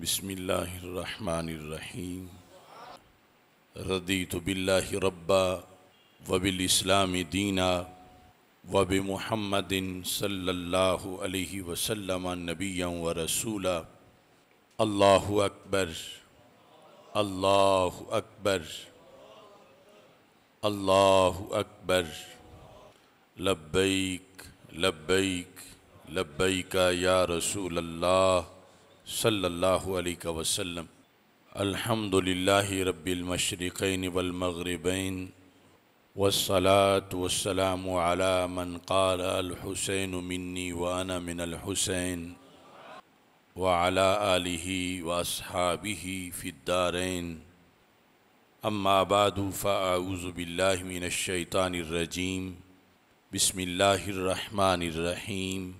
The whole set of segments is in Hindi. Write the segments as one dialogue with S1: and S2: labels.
S1: बसमीम रदी तो बिल्ला रब्बा वबिलस्लाम दीना वब महमदिन सल्ला वसलम नबिया व रसूला अल्लाह अकबर अल्लाह अकबर अल्लाह अकबर लब्बैक लब्बैक लब्बैक या रसूल अल्लाह सल्लल्लाहु अलैहि वसल्लम अल्हम्दुलिल्लाहि रब्बिल मशरिक़ैन वल मगरिबैन वस्सलात अला मन क़ाल अल हुसैन मिन्नी वाना मिन अल हुसैन व अला आलिहि व अस्हाबिहि फिद्दारैन अम्मा बाद बिल्लाहि मिनश शैतानिर रजीम बिस्मिल्लाहिर रहमानिर रहीम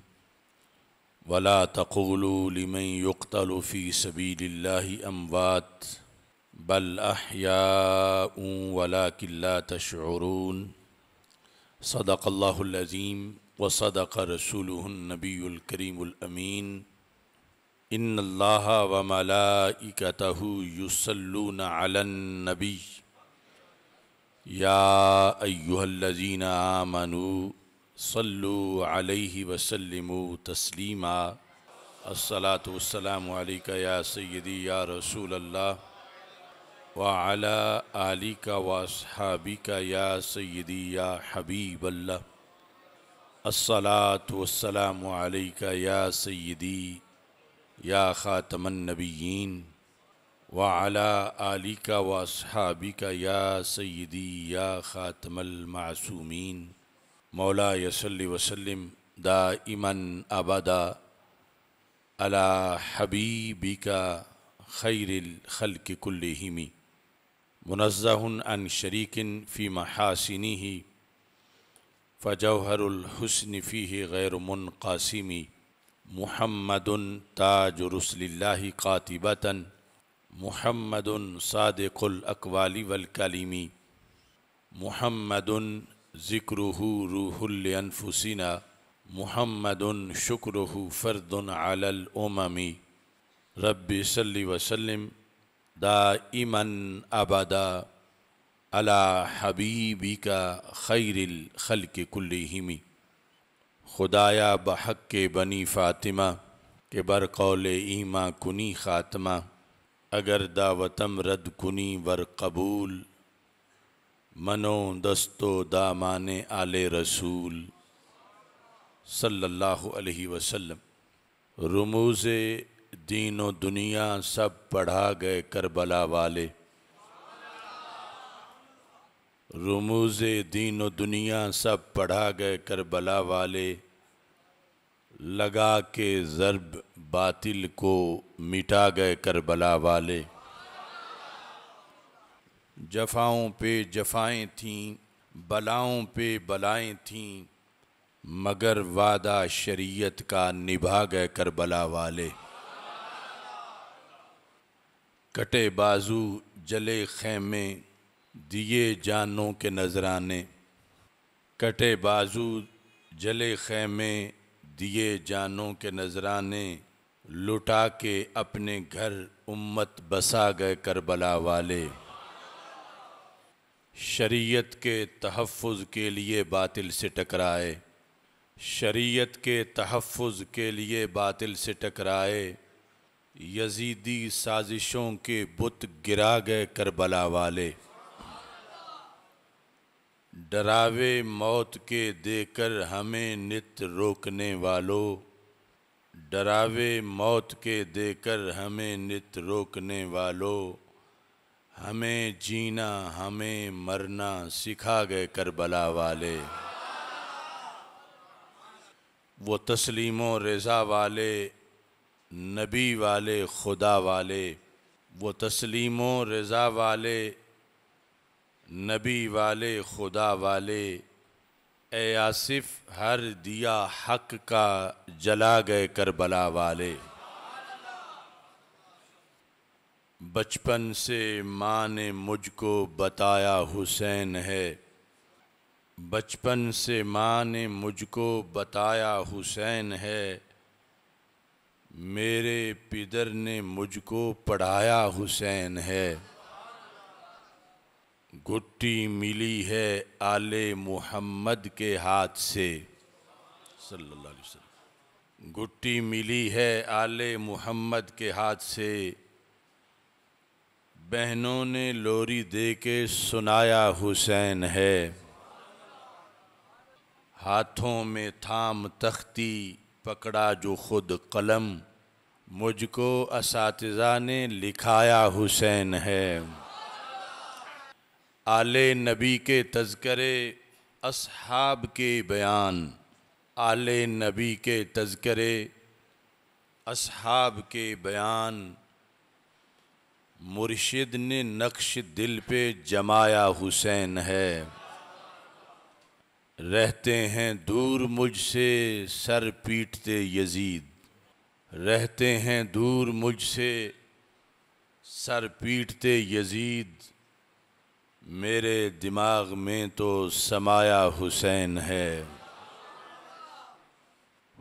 S1: वला तकुलूलिमन युक्तलफ़ी सबील्लाही अमवात बल अहयाऊ वला किल्ला तशरून सदक़ल्लाज़ीम व सदक़ रसूलनबीकरीमीन इन अल्लाह व मलाइकतह युसल्लून अलनबी या अयुहल्लजीना मनु सल्लु अलैहि वसल्लम तस्लीमा अस्सलात या सैदी या रसूल अल्लाह वाला आली का वासहाबी या सैदी या हबीब अल्लाह अस्सलात वसलाम या सैदी या ख़ातमनबीन वाला आली का वासहाबी का या सैदी या ख़ातमल मौला यसली वसलम दा इमन आबादा अला हबीबी का खैरिल खल के हिमी मुनज़ाहन अन शरीकिन फ़ी महासिनी ही फ़जहरुलहसन फ़ी गैर मुनकासिमी मुहम्मदन ताजरसल्ला कातिबतन मुहम्मदन सादकुल अकवाली वलकलीमी मुहम्मदन ज़िक्रहु रूहुलफुसिना महमद शुक्रहु फ़र्दन आलमी रबी वसलम दा इमन अबदा अला हबीबी का खैरिल खल के कुल्लिमी खुदाया बहक के बनी फ़ातिमा के बरकौल ईमा कुनी ख़ात्मा अगर दावतम रद कुनी वर कबूल मनो दस्तो दामाने आले रसूल सल्लल्लाहु अलैहि वसल्लम रमूज़ दीन व दुनिया सब पढ़ा गए करबला वाले रमूज़ दीन व दुनिया सब पढ़ा गए करबला वाले लगा के ज़रब बातिल को मिटा गए करबला वाले जफाओं पे जफाएं थीं बलाओं पे बलाएं थीं मगर वादा शरीयत का निभा गए करबला वाले कटे बाजू जले खेमे दिए जानों के नजराने कटे बाजू जले खेमे दिए जानों के नजराने लुटा के अपने घर उम्मत बसा गए करबला वाले शरीयत के तहफ़ के लिए बातिल से टकराए शरीयत के तहफ़ के लिए बातिल से टकराए यजीदी साजिशों के बुत गिरा गए करबला वाले डरावे मौत के देकर हमें नित रोकने वालों डरावे मौत के देकर हमें नित रोकने वालों हमें जीना हमें मरना सिखा गए करबला वाले वो तस्लीम रज़ा वाले नबी वाले खुदा वाले वो तस्लीम रज़ा वाले नबी वाले खुदा वाले ए आसिफ हर दिया हक का जला गए करबला वाले बचपन से माँ ने मुझको बताया हुसैन है बचपन से माँ ने मुझको बताया हुसैन है मेरे पिदर ने मुझको पढ़ाया हुसैन है गुट्टी मिली है आले मोहम्मद के हाथ से सल्लल्लाहु अलैहि वसल्लम गुट्टी मिली है आले मोहम्मद के हाथ से बहनों ने लोरी दे के सुनाया हुसैन है हाथों में थाम तख्ती पकड़ा जो खुद कलम मुझको इस ने लिखाया हुसैन है आले नबी के तस्करे असहाब के बयान आले नबी के तस्करे असहाब के बयान मुर्शिद ने नक्श दिल पे जमाया हुसैन है रहते हैं दूर मुझसे सर पीटते यजीद रहते हैं दूर मुझसे सर पीटते यजीद मेरे दिमाग में तो समाया हुसैन है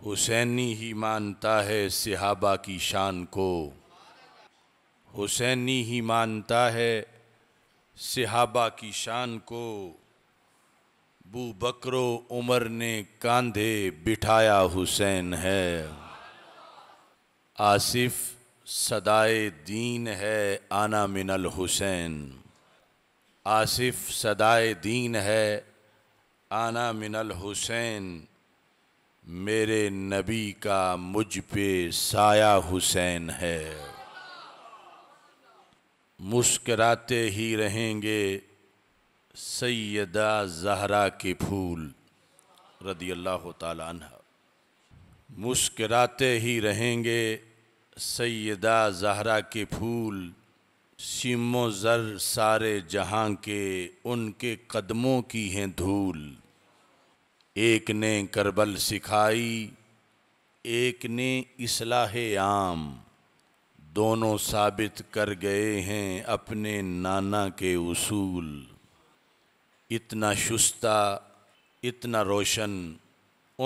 S1: हुसैनी ही मानता है सिहाबा की शान को हुसैनी ही मानता है सिहाबा की शान को बू बकरो उमर ने कांधे बिठाया हुसैन है आसिफ सदाए दीन है आना मिनल हुसैन आसिफ सदाए दीन है आना मिनल हुसैन मेरे नबी का मुझ पे साया हुसैन है मुस्कराते ही रहेंगे सैदा जहरा के फूल रदी अल्लाह तला मुस्कराते ही रहेंगे सैदा जहरा के फूल सिमो ज़र सारे जहाँ के उनके कदमों की हैं धूल एक ने करबल सिखाई एक ने इसलाह आम दोनों साबित कर गए हैं अपने नाना के उसूल इतना शुस्ता इतना रोशन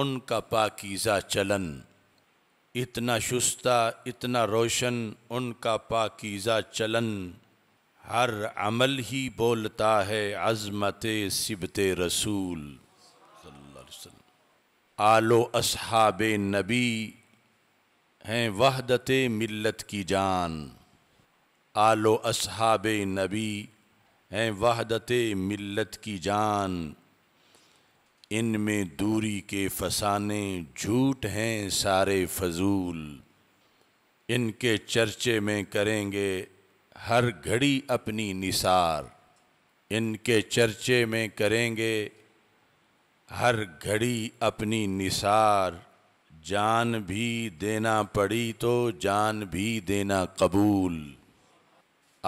S1: उनका पाकिज़ा चलन इतना शुस्ता इतना रोशन उनका पाकिज़ा चलन हर अमल ही बोलता है अज़मत सिबत रसूल आलो असहाब नबी हैं वहदत मिलत की जान आलो असहाब नबी हैं वहदत मिलत की जान इन में दूरी के फसाने झूठ हैं सारे फजूल इनके चर्चे में करेंगे हर घड़ी अपनी निसार इनके चर्चे में करेंगे हर घड़ी अपनी निसार जान भी देना पड़ी तो जान भी देना कबूल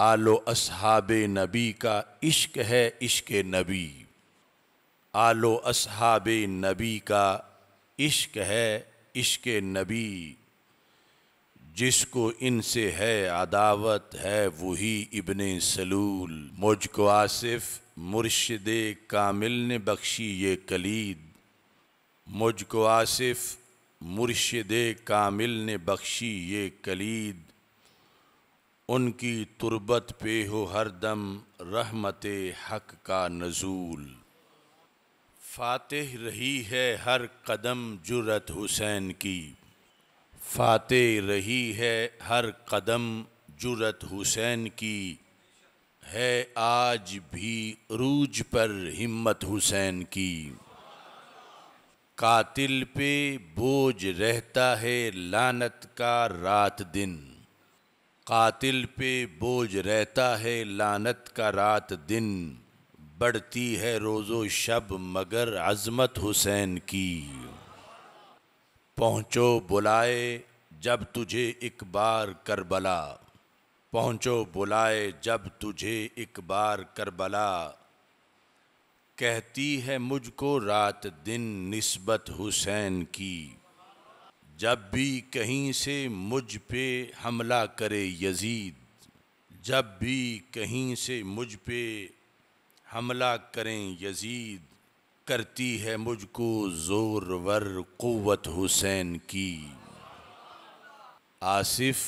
S1: आलो असहाब नबी का इश्क है इश्क नबी आलो असहाब नबी का इश्क है इश्क नबी जिसको इनसे है अदावत है वही इबन सलूल मुझको आसिफ मुर्शद कामिल ने बख्शी ये कलीद मुझको आसिफ मुर्शद कामिल ने बख्शी ये कलीद उनकी तुरबत पे हो हरदम रहमत हक का नजूल फातह रही है हर कदम जुरत हुसैन की फातह रही है हर कदम जुरत हुसैन की है आज भी रूज पर हिम्मत हुसैन की कातिल पे बोझ रहता है लानत का रात दिन कातिल पे बोझ रहता है लानत का रात दिन बढ़ती है रोज़ो शब मगर अजमत हुसैन की पहुँचो बुलाए जब तुझे एक बार करबला पहुँचो बुलाए जब तुझे एक बार करबला कहती है मुझको रात दिन नस्बत हुसैन की जब भी कहीं से मुझ पे हमला करे यजीद जब भी कहीं से मुझ पे हमला करें यजीद करती है मुझको ज़ोर वर क़वत हुसैन की आसिफ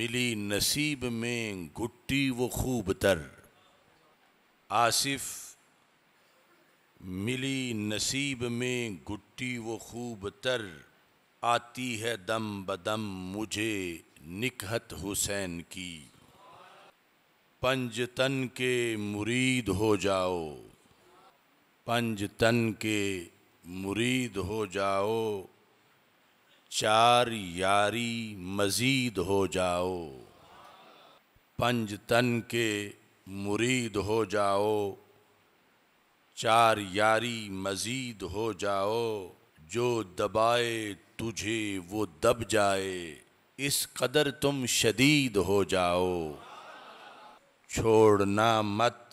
S1: मिली नसीब में घुट्टी वो खूब तर आसिफ मिली नसीब में गुट्टी वो खूब तर आती है दम बदम मुझे निकहत हुसैन की पंजतन के मुरीद हो जाओ पंजतन के मुरीद हो जाओ चार यारी मजीद हो जाओ पंजतन के मुरीद हो जाओ चार यारी मजीद हो जाओ जो दबाए तुझे वो दब जाए इस कदर तुम शदीद हो जाओ छोड़ना मत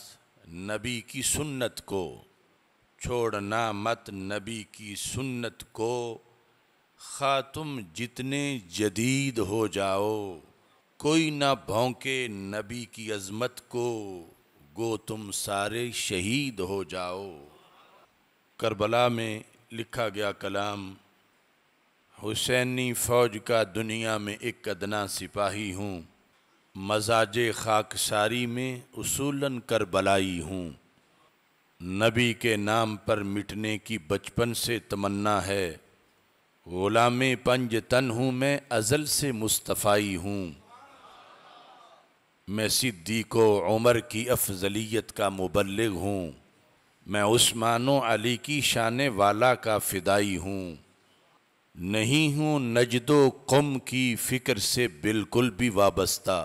S1: नबी की सुन्नत को छोड़ना मत नबी की सुन्नत को खा तुम जितने जदीद हो जाओ कोई ना भौंके नबी की अज़मत को गो तुम सारे शहीद हो जाओ करबला में लिखा गया कलाम हुसैनी फ़ौज का दुनिया में एक कदना सिपाही हूँ मजाज खाकसारी में उसूलन करबलाई हूँ नबी के नाम पर मिटने की बचपन से तमन्ना है ग़ुलाम पंज तन हूँ मैं अज़ल से मुस्तफ़ाई हूँ मैं सिद्दीक उमर की अफजलियत का मुबलग हूँ मैं उस्मान अली की शान वाला का फ़िदाई हूँ नहीं हूँ नजदो कम की फ़िक्र से बिल्कुल भी वाबस्ता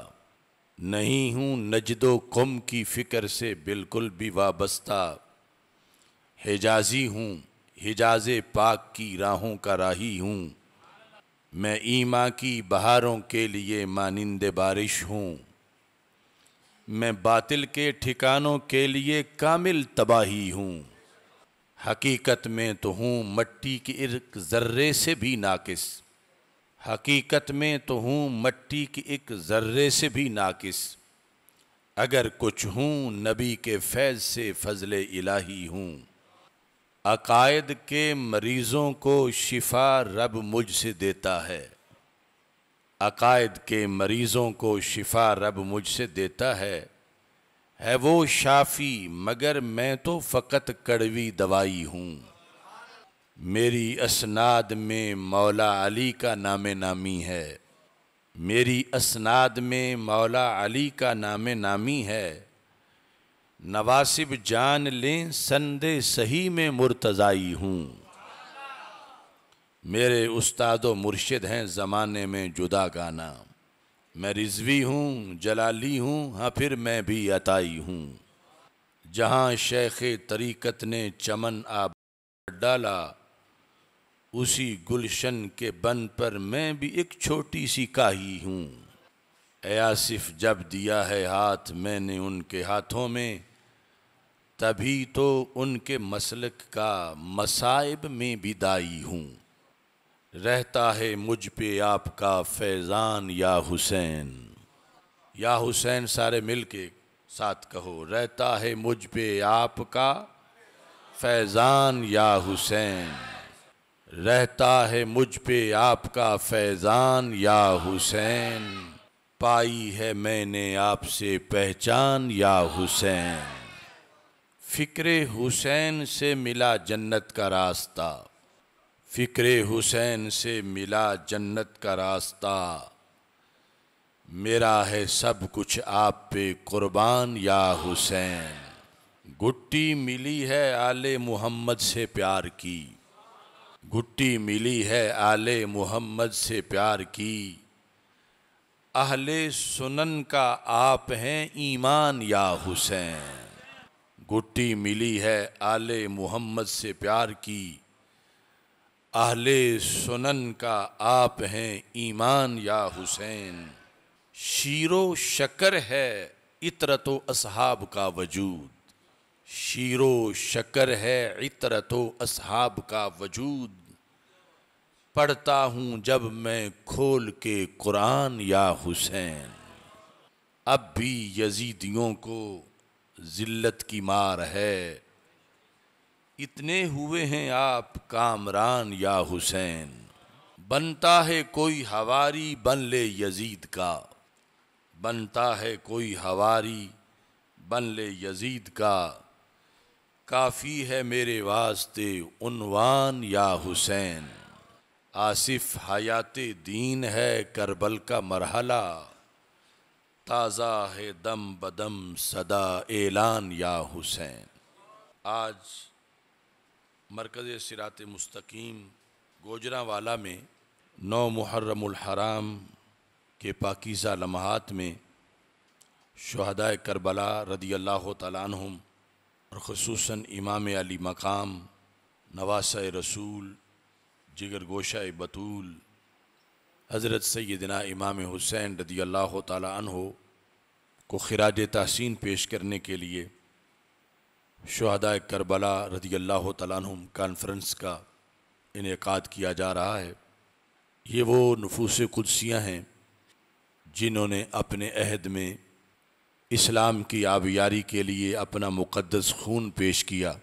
S1: नहीं हूँ नजदो कम की फ़िक्र से बिल्कुल भी वाबस्ता हिजाजी हूँ हिजाज पाक की राहों का राही हूँ मैं ईमा की बहारों के लिए मानंद बारिश हूँ मैं बातिल के ठिकानों के लिए कामिल तबाही हूँ हकीकत में तो हूँ मट्टी के एक ज़र्रे से भी नाकिस हकीकत में तो हूँ मट्टी के एक ज़र्रे से भी नाकिस अगर कुछ हूँ नबी के फैज़ से फजल इलाही हूँ अकायद के मरीज़ों को शिफा रब मुझसे देता है अकायद के मरीज़ों को शिफा रब मुझसे देता है है वो शाफ़ी मगर मैं तो फ़कत कड़वी दवाई हूँ मेरी असनाद में मौला अली का नाम नामी है मेरी असनाद में मौला अली का नाम नामी है नवासिब जान लें संदे सही में मुर्तज़ाई हूँ मेरे उस्ताद व मुर्शद हैं ज़माने में जुदा का नाम मैं रिजवी हूँ जलाली हूँ हाँ फिर मैं भी अताई हूँ जहाँ शेख तरीक़त ने चमन आब डाला उसी गुलशन के बन पर मैं भी एक छोटी सी काही हूँ आसिफ जब दिया है हाथ मैंने उनके हाथों में तभी तो उनके मसलक का मसाइब में भी दाई हूँ रहता है मुझ पे आपका फैज़ान या हुसैन या हुसैन सारे मिल के साथ कहो रहता है मुझ पे आपका फैज़ान या हुसैन रहता है मुझ पे आपका फैज़ान या हुसैन पाई है मैंने आपसे पहचान या हुसैन फ़िक्र हुसैन से मिला जन्नत का रास्ता फ़िक्र हुसैन से मिला जन्नत का रास्ता मेरा है सब कुछ आप पे कुर्बान या हुसैन गुट्टी मिली है आले मोहम्मद से प्यार की गुट्टी मिली है आले मोहम्मद से प्यार की अहले सुनन का आप हैं ईमान या हुसैन गुट्टी मिली है आले मोहम्मद से प्यार की आहले सुनन का आप हैं ईमान या हुसैन शीरो शकर है इतरत असहाब का वजूद शीरो शकर है इतरत असहाब का वजूद पढ़ता हूँ जब मैं खोल के कुरान या हुसैन अब भी यजीदियों को ज़िल्लत की मार है इतने हुए हैं आप कामरान या हुसैन बनता है कोई हवारी बन ले यजीद का बनता है कोई हवारी बन ले यजीद का काफ़ी है मेरे वास्ते उनवान या हुसैन आसिफ हयात दीन है करबल का मरहला ताज़ा है दम बदम सदा एलान या हुसैन आज मरकज़ सिरात मुस्तकीम गोजरावाला में नौ हराम के पाकिज़ा लम्हात में शहदा करबला रदी अल्लाह तम और खसूस इमाम अली मकाम नवास रसूल जिगर गोशा बतूल हज़रत सैदना इमाम हुसैन रदी अल्लाह तहो को खराज तहसीन पेश करने के लिए शहदा करबला रजी अल्लाह तुम कॉन्फ्रेंस का इनका किया जा रहा है ये वो नफूस कुदसियाँ हैं जिन्होंने अपने अहद में इस्लाम की आबियारी के लिए अपना मुक़दस खून पेश किया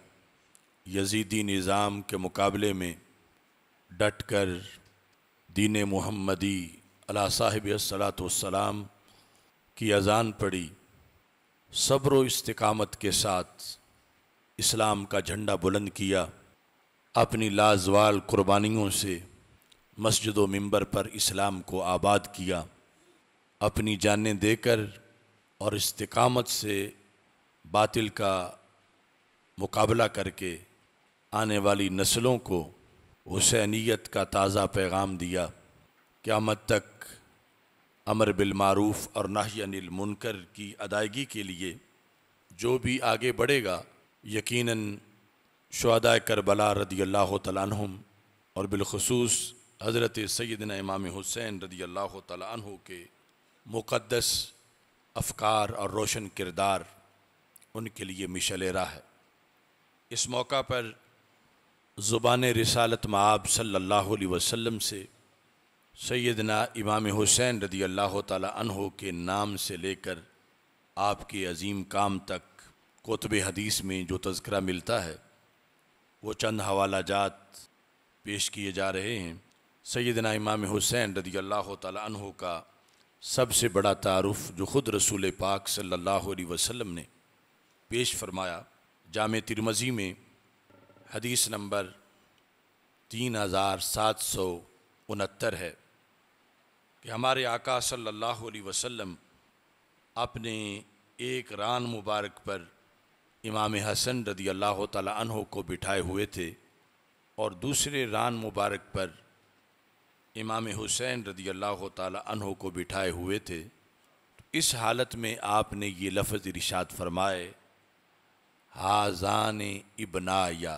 S1: यजीदी निज़ाम के मुकाबले में डट कर दीन मुहमदी अला साहिब सलाम की अजान पड़ी सब्र इस्तकामत के साथ इस्लाम का झंडा बुलंद किया अपनी लाजवाल कुर्बानियों से मस्जिद व मंबर पर इस्लाम को आबाद किया अपनी जानें देकर और इस्तकामत से बातिल का मुकाबला करके आने वाली नस्लों को हुसैनीत का ताज़ा पैगाम दिया क़्यामत तक अमर बिलमारूफ़ और नाहियानिल मुनकर की अदायगी के लिए जो भी आगे बढ़ेगा यकीन शहदा करबला रदी अल्लाह तम और बिलखसूस हज़रत सैदन इमाम हुसैन रदी अल्लाह तु के मुक़दस अफकार और रोशन किरदार उनके लिए मिशल राह है इस मौका पर ज़ुबान रिसालत मआब सल्लल्लाहु अलैहि से सैदना इमाम हुसैन रदी अल्लाह तु के नाम से लेकर आपके अजीम काम तक कोतब हदीस में जो तस्करा मिलता है वो चंद हवाला जात पेश किए जा रहे हैं सैदना इमाम हुसैन रदी अल्लाह तहों का सबसे बड़ा तारफ़ जो ख़ुद रसूल पाक सल्ला वसम ने पेश फरमाया जाम तिरमज़ी में हदीस नंबर तीन हज़ार सात सौ उनहत्तर है कि हमारे आका सल्ला वसम अपने एक रान मुबारक पर इमाम हसन रदी अल्लाह तहों को बिठाए हुए थे और दूसरे रान मुबारक पर इमाम हुसैन रदी अल्लाह तहों को बिठाए हुए थे तो इस हालत में आपने ये लफज इरशाद फरमाए हाजान इबनाया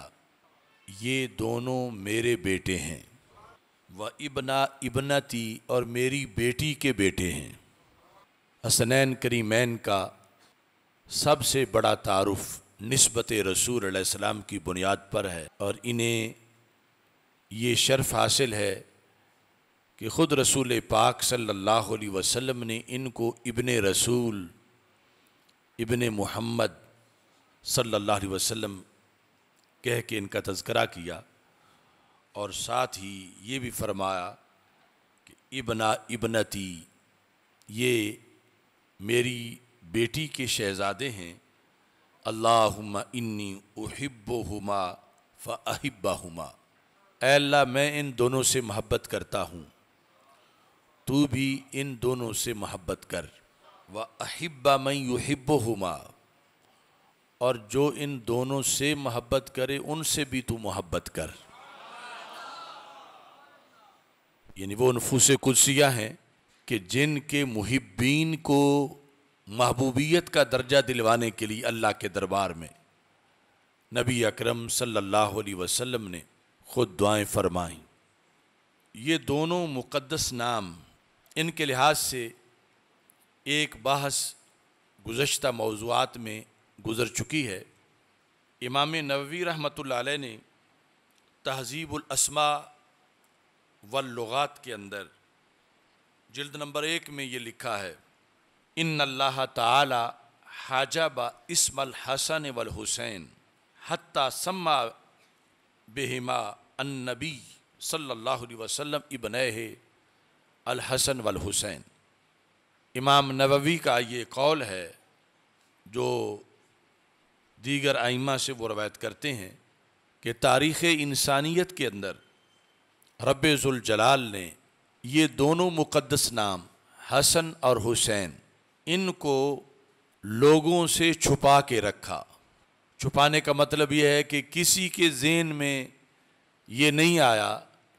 S1: ये दोनों मेरे बेटे हैं व इबना इबनती और मेरी बेटी के बेटे हैं हसनैन करीमैन का सबसे बड़ा तारफ़ नस्बत रसूल अलैहिस्सलाम की बुनियाद पर है और इन्हें ये शर्फ हासिल है कि ख़ुद रसूल पाक सल्लल्लाहु अलैहि वसल्लम ने इनको इबन रसूल इबन मोहम्मद सल्लल्लाहु अलैहि वसल्लम कह के इनका तस्करा किया और साथ ही ये भी फरमाया कि इबना इबनती ये मेरी बेटी के शहजादे हैं अल्लाहुम्मा इन्नी उहिब्बुहुमा फ़अहिब्बाहुमा अल्लाह मैं इन दोनों से मोहब्बत करता हूँ तू भी इन दोनों से मोहब्बत कर व अहिब्बा मैं युहिब्बुहुमा और जो इन दोनों से मोहब्बत करे उनसे भी तू मोहब्बत कर यानी वो नफूस कुदसिया हैं कि जिनके मुहिब्बीन को महबूबियत का दर्जा दिलवाने के लिए अल्लाह के दरबार में नबी अकरम सल्लल्लाहु अलैहि वसल्लम ने ख़ुद दुआएं फरमाईं ये दोनों मुक़दस नाम इनके लिहाज से एक बहस गुज्त मौजूद में गुज़र चुकी है इमाम नबी रहमत ने तहजीबुलसमा वलुगात के अंदर जल्द नंबर एक में ये लिखा है इन अल्लाह ताला हाजब इसमल हसन वल हुसैन हत्ता सम्मा बेहिमा अन्नबी सल्लल्लाहु अलैहि वसल्लम इबन अल हसन वल हुसैन इमाम नववी का ये कौल है जो दीगर आइमा से वो रवायत करते हैं कि तारीख़ इंसानियत के अंदर रब्ज़ुलजलाल ने ये दोनों मुक़दस नाम हसन और हुसैन इनको लोगों से छुपा के रखा छुपाने का मतलब यह है कि किसी के जेन में ये नहीं आया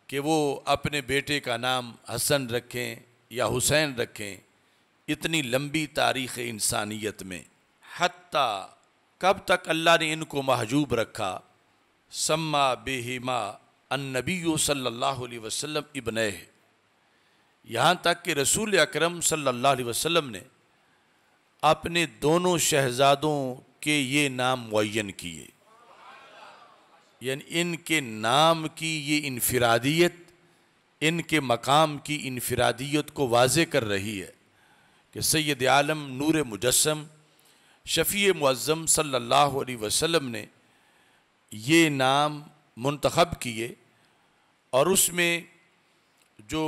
S1: कि वो अपने बेटे का नाम हसन रखें या हुसैन रखें इतनी लंबी तारीख़ इंसानियत में हती कब तक अल्लाह ने इनको महजूब रखा सम्मा बेहिमा अनबी सल्लल्लाहु अलैहि वसल्लम इबन यहाँ तक कि रसूल अकरम सल्लल्लाहु अलैहि वसल्लम ने अपने दोनों शहजादों के ये नाम मुन किए यानी इनके नाम की ये इनफरादियत इनके मकाम की इनफरादियत को वाज कर रही है कि सैद आलम नूर मुजस्म शफ़ी मुज़म सल्ला वसलम ने ये नाम मंतखब किए और उसमें जो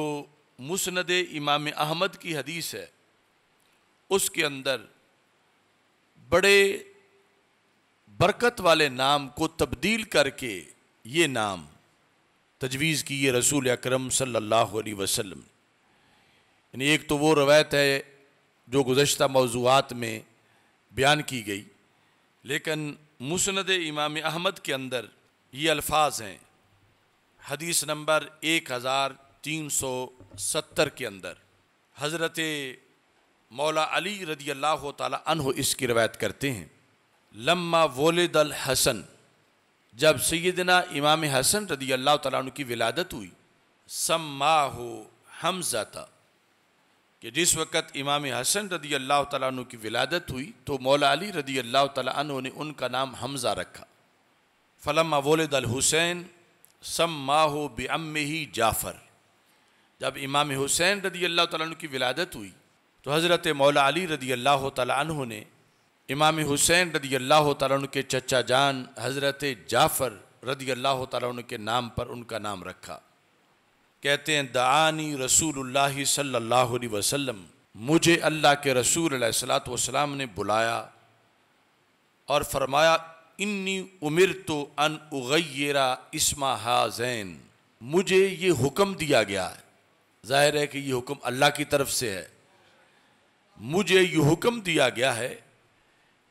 S1: मुसंद इमाम अहमद की हदीस है उसके अंदर बड़े बरकत वाले नाम को तब्दील करके ये नाम तजवीज़ की ये रसूल अक्रम सल्लल्लाहु अलैहि वसल्लम यानी एक तो वो रवायत है जो गुज्त मौजूद में बयान की गई लेकिन मुसनद इमाम अहमद के अंदर ये अल्फाज हैं हदीस नंबर एक हज़ार तीन सौ सत्तर के अंदर हज़रत मौला अली रदी अल्लाह तह इसकी रवायत करते हैं लम्मा वोलद अल हसन जब सैदना इमाम हसन रदी अल्लाह तह की विलादत हुई सम्मा हो हमजा कि जिस वक़्त इमाम हसन रदी अल्लाह तु की विलादत हुई तो मौला अली रदी अल्लाह तु ने उनका नाम हमज़ा रखा फ़लम वोलद हुसैन सम माह बम ही जाफ़र जब इमाम हुसैन रदी अल्लाह तु की विलादत हुई तो हज़रत मौला अली रदी अल्लाह तु ने इमाम हुसैन रदी अल्लाह तु के चचा जान हज़रत जाफ़र रदी अल्लाह तु के नाम पर उनका नाम रखा कहते हैं दानी रसूल सल्ला वसलम मुझे अल्लाह के रसूल सलातम ने बुलाया और फरमाया इन्नी उमिर तो अन उगैरा इसमा हाजैन मुझे ये हुक्म दिया गया है ज़ाहिर है कि ये हुक्म अल्लाह की तरफ से है मुझे यह हुक्म दिया गया है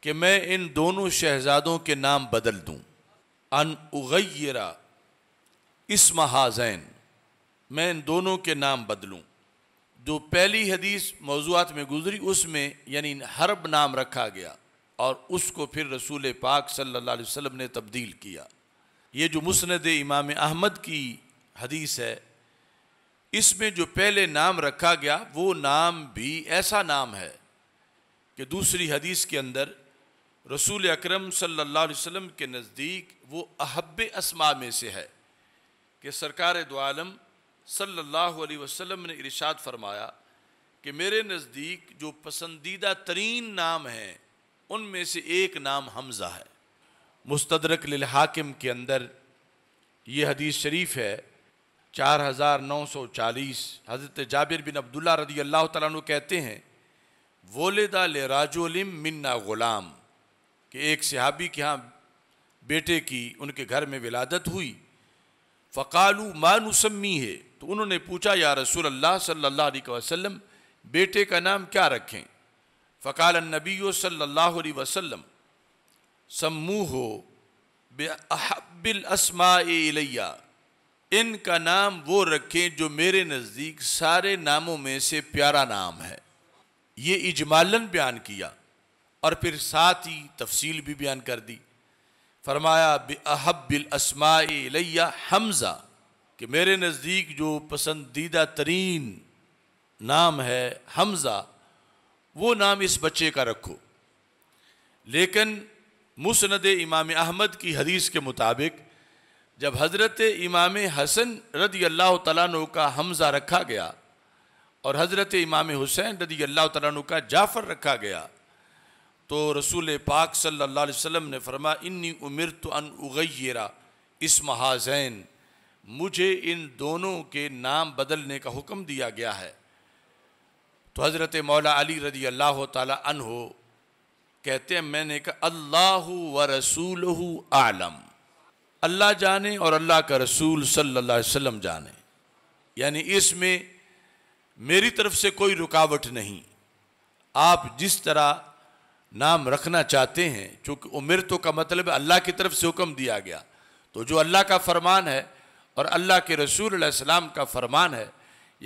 S1: कि मैं इन दोनों शहजादों के नाम बदल दूं अन उगैरा इस महाजैन मैं इन दोनों के नाम बदलूं जो पहली हदीस मौजूद में गुजरी उसमें यानी हरब नाम रखा गया और उसको फिर रसूल पाक सल्लल्लाहु अलैहि वसल्लम ने तब्दील किया ये जो मुसनद इमाम अहमद की हदीस है इसमें जो पहले नाम रखा गया वो नाम भी ऐसा नाम है कि दूसरी हदीस के अंदर रसूल अकरम सल्लल्लाहु अलैहि वसल्लम के नज़दीक वो अहब असमा में से है कि सरकार दो सल्लल्लाहु अलैहि वसल्लम ने इरशाद फरमाया कि मेरे नज़दीक जो पसंदीदा तरीन नाम हैं उनमें से एक नाम हमज़ा है मुस्तदरक लिल हाकिम के अंदर ये हदीस शरीफ है चार हज़ार नौ सौ चालीस हज़रत जाबिर बिन अब्दुल्ला रदी अल्लाह तु कहते हैं वोलेदा ले राजम मन्ना ग़ुलाम कि एक सिहाबी के यहाँ बेटे की उनके घर में विलादत हुई फ़कालू मानुसम्मी है तो उन्होंने पूछा या रसूल अल्लाह सल्ला वसम बेटे का नाम क्या रखें फ़काल नबी सल्ला वसम सम्मू हो बेहबिल असमा इलैया इनका नाम वो रखें जो मेरे नज़दीक सारे नामों में से प्यारा नाम है ये इजमालन बयान किया और फिर साथ ही तफसील भी बयान कर दी फरमाया बहबिल असमाइया हमज़ा कि मेरे नज़दीक जो पसंदीदा तरीन नाम है हमज़ा वो नाम इस बच्चे का रखो लेकिन मुसनद इमाम अहमद की हदीस के मुताबिक जब हज़रत इमाम हसन रदी अल्लाह तु का हमज़ा रखा गया और हज़रत इमाम हुसैन रदी अल्लाह तु का जाफ़र रखा गया तो रसूल पाक सल्ला वसम ने फरमा इन्नी उमिर तो अन उगैरा इस महाजैन मुझे इन दोनों के नाम बदलने का हुक्म दिया गया है तो हज़रत मौला अली रदी अल्लाह हो कहते हैं मैंने कहा अल्लाह व रसूल आलम अल्लाह जाने और अल्लाह का रसूल सल्लल्लाहु अलैहि वसल्लम जाने यानी इसमें मेरी तरफ से कोई रुकावट नहीं आप जिस तरह नाम रखना चाहते हैं चूँकि उमिर तो का मतलब अल्लाह की तरफ से हुक्म दिया गया तो जो अल्लाह का फरमान है और अल्लाह के रसूल सलाम का फरमान है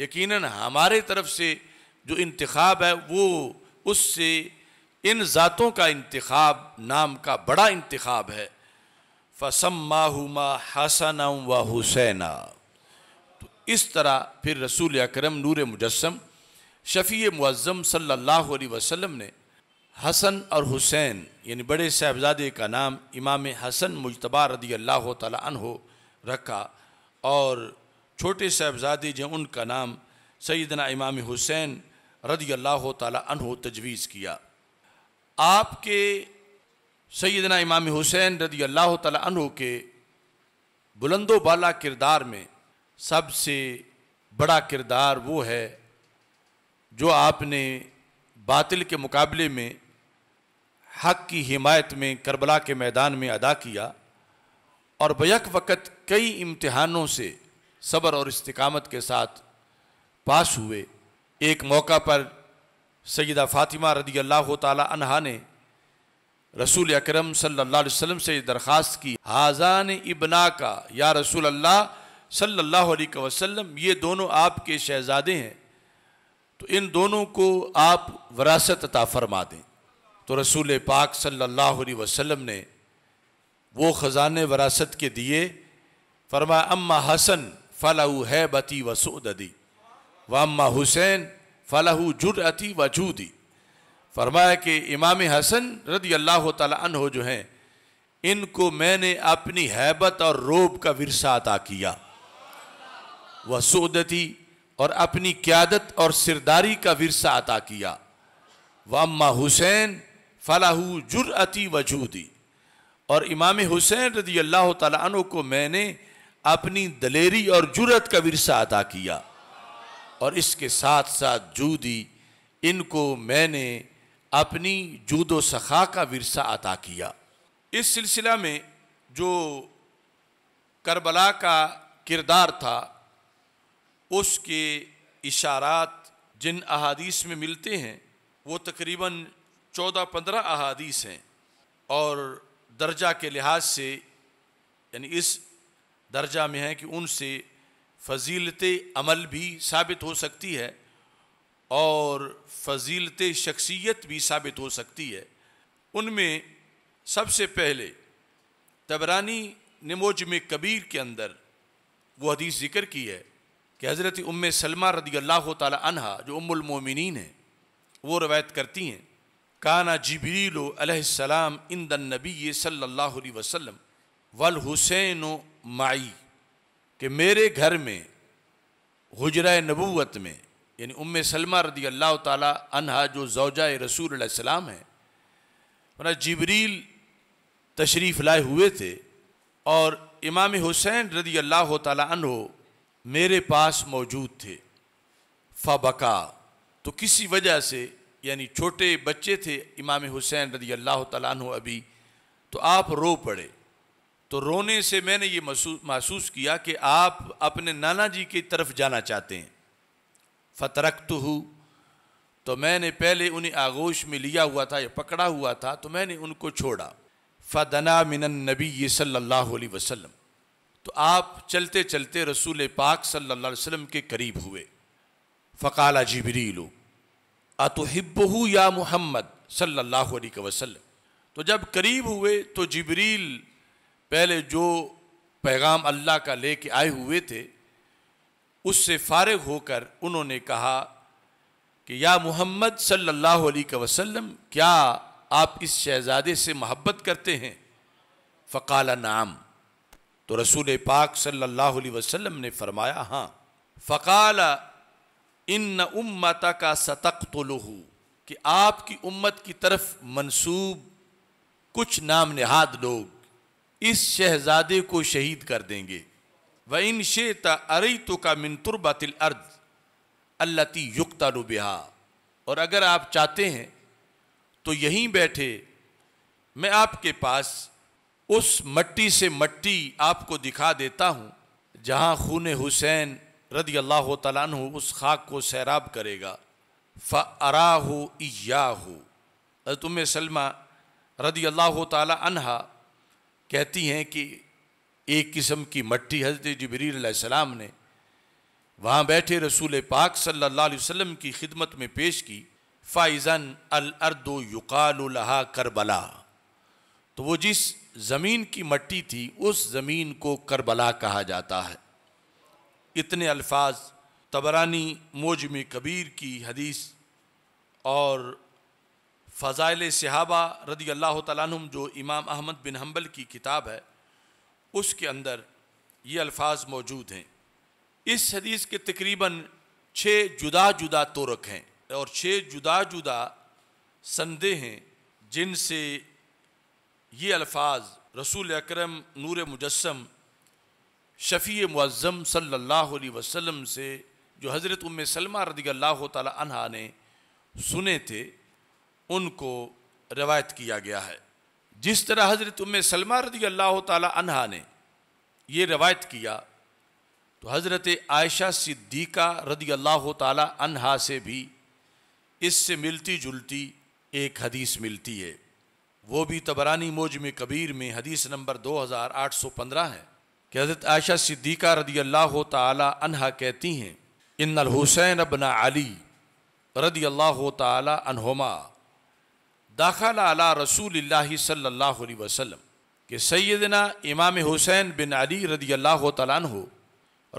S1: यकीनन हमारे तरफ से जो इंतखब है वो उससे इन ज़ातों का इंतखब नाम का बड़ा इंतखब है फ़सम्माहुमा हसन व हुसैना तो इस तरह फिर रसूल अकरम नूर मुजस्म शफ़ी मुज़म सल्लल्लाहु अलैहि वसल्लम ने हसन और हुसैन यानी बड़े साहबजादे का नाम इमाम हसन मुशतबा रदी अल्लाह तहो रखा और छोटे साहबजादे जो उनका नाम सैदना इमाम हुसैन रदी अल्लाह तहो तजवीज़ किया आपके सैदना इमाम हुसैन रदी अल्लाह तु के बुलंदो बाला किरदार में सबसे बड़ा किरदार वो है जो आपने बातिल के मुकाबले में हक की हिमायत में करबला के मैदान में अदा किया और बैक वक़्त कई इम्तहानों से सब्र और इस्तकामत के साथ पास हुए एक मौका पर सैदा फ़ातिमा रदी अल्लाह तहा ने रसूल अक्रम सल्लाम से दरख्वास्त की हाजान इबना का या रसूल अल्लाह सल्लल्लाहु अलैहि वसल्लम ये दोनों आपके शहजादे हैं तो इन दोनों को आप वरासत अता फरमा दें तो रसूल पाक सल्लल्लाहु अलैहि वसल्लम ने वो ख़जाने वरासत के दिए फरमा अम्मा हसन फ़लाह है बती वसूददी व अम्मा हुसैन फ़लाह जुरअती वजूदी फरमाया कि इमाम हसन रदी अल्लाह तहो जो हैं इनको मैंने अपनी हैबत और रोब का विरसा अता किया सोदती और अपनी क्यादत और सिरदारी का विरसा अता किया अम्मा हुसैन फलाहू अति वजूदी और इमाम हुसैन रदी अल्लाह तु को मैंने अपनी दलेरी और जुरत का विरसा अता किया और इसके साथ साथ जूदी इनको मैंने अपनी जूदो सखा का विरसा अता किया इस सिलसिला में जो करबला का किरदार था उसके इशारात जिन अहादीस में मिलते हैं वो तकरीबन चौदह पंद्रह अहादीस हैं और दर्जा के लिहाज से यानी इस दर्जा में है कि उनसे फजीलत अमल भी साबित हो सकती है और फजीलत शख्सियत भी साबित हो सकती है उनमें सबसे पहले तबरानी ने मोज में कबीर के अंदर वो हदीस ज़िक्र की है कि हज़रत उम सलमा रदी अल्लाह तहा जो उम्मिन हैं वो रवायत करती हैं काना जबरीलसलाम इन दन नबी सल्ला वसलम वल हुसैन माई के मेरे घर में हजरा नबूत में यानी उम सलमा रदी अल्लाह तहा जो जौजा रसूल सलाम है वह जबरील तशरीफ़ लाए हुए थे और इमाम हुसैन रदी अल्लाह तहो मेरे पास मौजूद थे फ़बका तो किसी वजह से यानी छोटे बच्चे थे इमाम हुसैन रदी अल्लाह तहो अभी तो आप रो पड़े तो रोने से मैंने ये महसूस किया कि आप अपने नाना जी की तरफ जाना चाहते हैं फतरक तो मैंने पहले उन्हें आगोश में लिया हुआ था या पकड़ा हुआ था तो मैंने उनको छोड़ा फ़दना मिनन नबी सल्ला वसलम तो आप चलते चलते रसूल पाक सल्ला वसम के करीब हुए फ़काला जबरीलो अतहिब्बू या मोहम्मद सल्ला वसलम तो जब करीब हुए तो जबरील पहले जो पैगाम अल्लाह का लेके आए हुए थे उससे फारग होकर उन्होंने कहा कि या मोहम्मद सल्लल्लाहु अलैहि वसल्लम क्या आप इस शहज़ादे से मोहब्बत करते हैं फ़काला नाम तो रसूल पाक सल्लल्लाहु अलैहि वसल्लम ने फरमाया हाँ फ़काला इन उम्मता का सतक तलहू कि आपकी उम्मत की तरफ मंसूब कुछ नाम नहाद लोग इस शहज़ादे को शहीद कर देंगे व इन शेत तरी तो का मिनतुरबातिल अर्द अल्लाती युक्ता बिहा और अगर आप चाहते हैं तो यहीं बैठे मैं आपके पास उस मट्टी से मट्टी आपको दिखा देता हूँ जहाँ खून हुसैन रदी अल्लाह तला उस खाक को सैराब करेगा फ अरा हो या हो तुम सलमा रदी अल्लाह तहा कहती हैं कि एक किस्म की मट्टी हजरत जबरीसम ने वहाँ बैठे रसूल पाक सल्लल्लाहु अलैहि वसल्लम की खिदमत में पेश की फ़ाइज़न अलअर्दो युकालहा करबला तो वो जिस ज़मीन की मट्टी थी उस ज़मीन को करबला कहा जाता है इतने अल्फाज तबरानी मोजम कबीर की हदीस और फ़ज़ाइल सहाबा रदी अल्लाह तुम जो इमाम अहमद बिन हम्बल की किताब है उसके अंदर ये अल्फाज मौजूद हैं इस हदीस के तकरीबन छः जुदा जुदा तुरक हैं और छः जुदा जुदा संदे हैं जिनसे ये अल्फाज रसूल अकरम नूर मुजस्म शफ़ी मुज़म सल्लल्लाहु अलैहि वसल्लम से जो हज़रत उम सलमा रदी अल्लाह तहा ने सुने थे उनको रवायत किया गया है जिस तरह हज़रत उम सलमा रदी अल्लाह तहा ने यह रवायत किया तो हज़रत आयशा सिद्दीक़ा रदी अल्लाह तहा से भी इससे मिलती जुलती एक हदीस मिलती है वो भी तबरानी मौजम कबीर में हदीस नंबर 2815 है कि हज़रत आयशा सिद्दीक़ा रदी अल्लाह तहा कहती हैं इन हुसैन अबना अली रदी अल्लाह तहोमा दाखला अला रसूल सल्ला वसलम कि सैदना इमाम हुसैन बिन अली रदी अल्लाह तला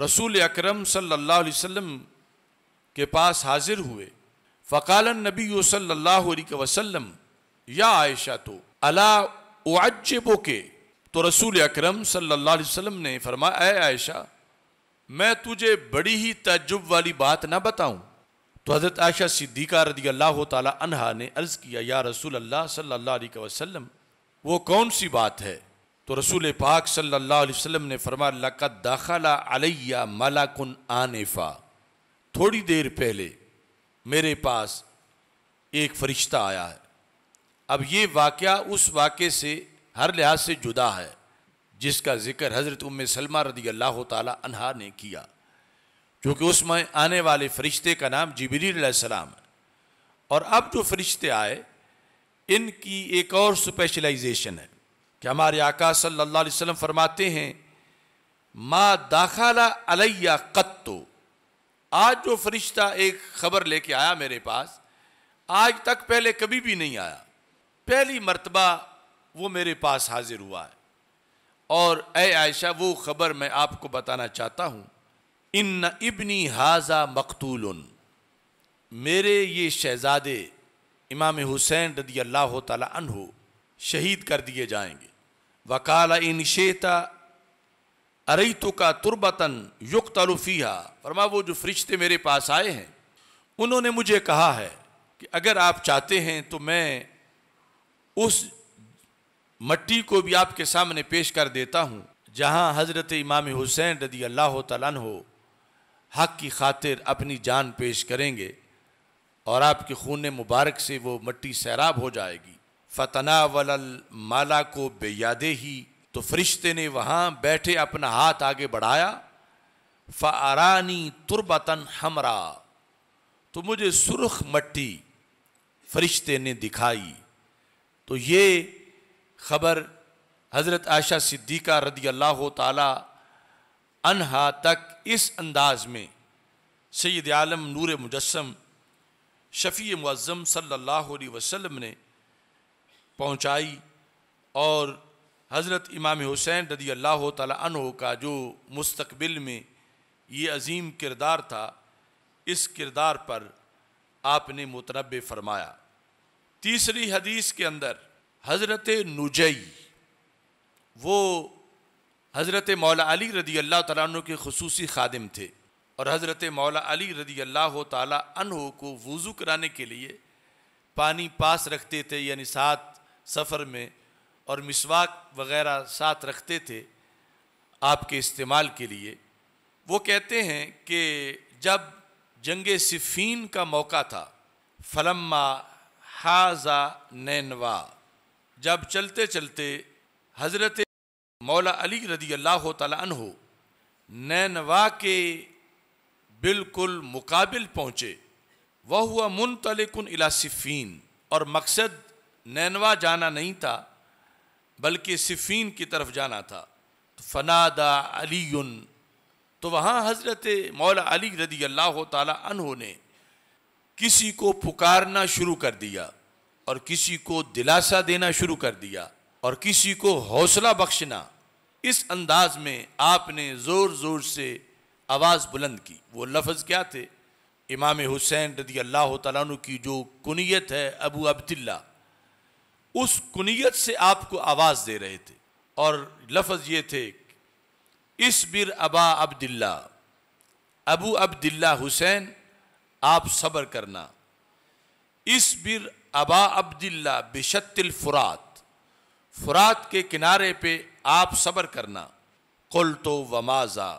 S1: रसूल अक्रम सल्ला के पास हाजिर हुए फ़कालन नबी सल्ला वसलम या आयशा तो अला उज्जबो के तो रसूल अक्रम सल्ला ने फरमाया आयशा मैं तुझे बड़ी ही तजुब वाली बात ना बताऊँ तो हज़रत आयशा सिद्दीक़ा रदी अल्लाह तह ने अर्ज़ किया या रसूल अल्लाह सल्ला वसलम वो कौन सी बात है तो रसूल पाक सल्ला वसलम ने फरमा लक़द दाखला अलैया मलाकुन आनेफा थोड़ी देर पहले मेरे पास एक फ़रिश्ता आया है अब ये वाक़ उस वाक़े से हर लिहाज से जुदा है जिसका ज़िक्र हज़रत उम सलमा रदी अल्लाह तह ने किया क्योंकि उसमें आने वाले फरिश्ते का नाम जबरीसलाम है और अब जो फरिश्ते आए इनकी एक और स्पेशलाइजेशन है कि हमारे आका सल्लल्लाहु अलैहि वसल्लम फरमाते हैं मा दाखला अलैया कत्तो आज जो फरिश्ता एक खबर लेके आया मेरे पास आज तक पहले कभी भी नहीं आया पहली मर्तबा वो मेरे पास हाजिर हुआ है और ए आयशा वो खबर मैं आपको बताना चाहता हूँ इन इबनी हाजा मकतूल मेरे ये शहजादे इमाम हुसैन रदी अल्लाह तहो शहीद कर दिए जाएंगे वकाल इन शेता अरे तो का तुरबतन युक्त तलुफ़ी फरमा वो जो फरिश्ते मेरे पास आए हैं उन्होंने मुझे कहा है कि अगर आप चाहते हैं तो मैं उस मट्टी को भी आपके सामने पेश कर देता हूँ जहाँ हज़रत इमाम हुसैन रदी अल्लाह तन हो हक की खातिर अपनी जान पेश करेंगे और आपके खून मुबारक से वो मट्टी सैराब हो जाएगी फ़तना वलल माला को बेयादे ही तो फरिश्ते ने वहाँ बैठे अपना हाथ आगे बढ़ाया फ़ारानी तुरबतन हमरा तो मुझे सुरख मट्टी फरिश्ते ने दिखाई तो ये खबर हज़रत आशा सिद्दीक़ा रदी अल्लाह ताली अनहा तक इस अंदाज में सैद आलम नूर मुजस्म शफ़ी मुज़म सल्लल्लाहु अलैहि वसल्लम ने पहुंचाई और हज़रत इमाम हुसैन रदी अल्लाह तहो का जो मुस्तबिल में ये अजीम किरदार था इस किरदार पर आपने मुतनब फरमाया तीसरी हदीस के अंदर हज़रत नुजई वो हज़रत मौला अली रदी अल्लाह तु के खसूसी ख़ादम थे और हज़रत मौला अली रदी अल्लाह तु को वज़ू कराने के लिए पानी पास रखते थे यानी साथ सफ़र में और मिसवाक वगैरह साथ रखते थे आपके इस्तेमाल के लिए वो कहते हैं कि जब जंग सिफ़ीन का मौका था फलम्मा हाजा नैनवा जब चलते चलते हज़रत मौला अली रदी अल्लाह तहो नैनवा के बिल्कुल मुकाबिल पहुँचे वह हुआ मुनतलकन इलासिफ़ीन और मकसद नैनवा जाना नहीं था बल्कि सिफ़ीन की तरफ जाना था तो फनादा अली तो वहाँ हज़रत मौला अली रदी अल्लाह तहों ने किसी को पुकारना शुरू कर दिया और किसी को दिलासा देना शुरू कर दिया और किसी को हौसला बख्शना इस अंदाज में आपने ज़ोर ज़ोर से आवाज़ बुलंद की वो लफ्ज़ क्या थे इमाम हुसैन रदी अल्लाह तु की जो कुनीत है अबू अब्दिल्ला उस कुनीत से आपको आवाज़ दे रहे थे और लफ्ज़ ये थे इस बिर अबा अब्दिल्ला अबू अब्दिल्ला हुसैन आप सब्र करना इस बिर अबा अब्दिल्ला बिशत्तिल फ़ुरात फ़ुरात के किनारे पे आप सबर करना कुल तो वमाजा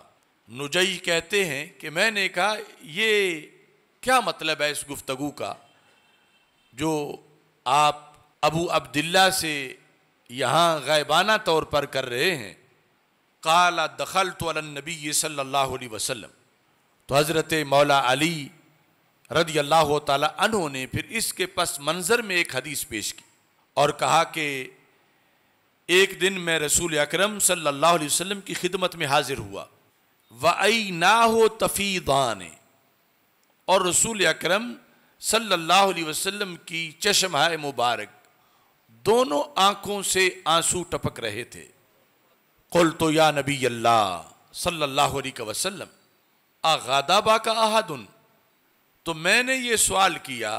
S1: नुजई कहते हैं कि मैंने कहा ये क्या मतलब है इस गुफ्तगु का जो आप अबू अब्दिल्ला से यहाँ गैबाना तौर पर कर रहे हैं काला दखल तो नबी सल्ला वसलम तो हज़रत मौला अली रदी अल्लाह तहों ने फिर इसके पस मंज़र में एक हदीस पेश की और कहा कि एक दिन मैं रसूल अक्रम सल्लाम की खिदमत में हाजिर हुआ आई ना हो तफ़ीदान और रसूल अक्रम सल्लल्लाहु की चशमा मुबारक दोनों आंखों से आंसू टपक रहे थे कुल तो या नबी अल्लाह सल्लाह वसलम आ गादाबा का अहादन तो मैंने ये सवाल किया